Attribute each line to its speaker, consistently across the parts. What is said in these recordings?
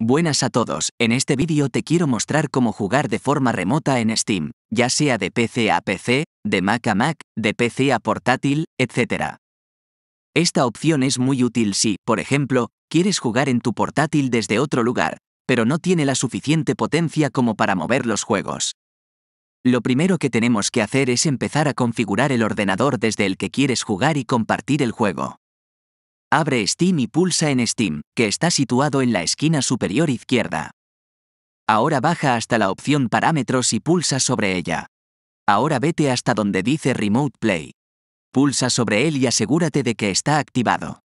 Speaker 1: Buenas a todos, en este vídeo te quiero mostrar cómo jugar de forma remota en Steam, ya sea de PC a PC, de Mac a Mac, de PC a portátil, etc. Esta opción es muy útil si, por ejemplo, quieres jugar en tu portátil desde otro lugar, pero no tiene la suficiente potencia como para mover los juegos. Lo primero que tenemos que hacer es empezar a configurar el ordenador desde el que quieres jugar y compartir el juego. Abre Steam y pulsa en Steam, que está situado en la esquina superior izquierda. Ahora baja hasta la opción Parámetros y pulsa sobre ella. Ahora vete hasta donde dice Remote Play. Pulsa sobre él y asegúrate de que está activado.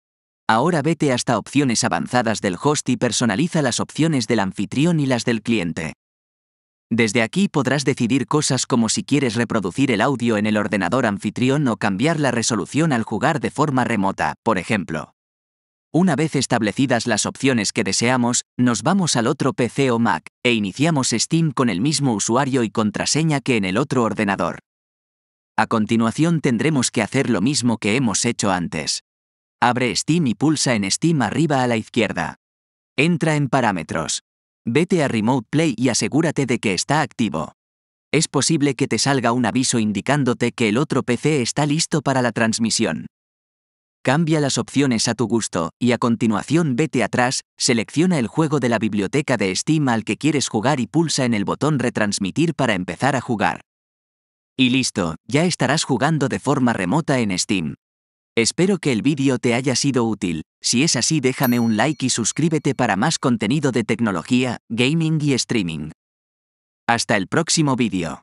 Speaker 1: Ahora vete hasta opciones avanzadas del host y personaliza las opciones del anfitrión y las del cliente. Desde aquí podrás decidir cosas como si quieres reproducir el audio en el ordenador anfitrión o cambiar la resolución al jugar de forma remota, por ejemplo. Una vez establecidas las opciones que deseamos, nos vamos al otro PC o Mac, e iniciamos Steam con el mismo usuario y contraseña que en el otro ordenador. A continuación tendremos que hacer lo mismo que hemos hecho antes. Abre Steam y pulsa en Steam arriba a la izquierda. Entra en Parámetros. Vete a Remote Play y asegúrate de que está activo. Es posible que te salga un aviso indicándote que el otro PC está listo para la transmisión. Cambia las opciones a tu gusto, y a continuación vete atrás, selecciona el juego de la biblioteca de Steam al que quieres jugar y pulsa en el botón Retransmitir para empezar a jugar. Y listo, ya estarás jugando de forma remota en Steam. Espero que el vídeo te haya sido útil, si es así déjame un like y suscríbete para más contenido de tecnología, gaming y streaming. Hasta el próximo vídeo.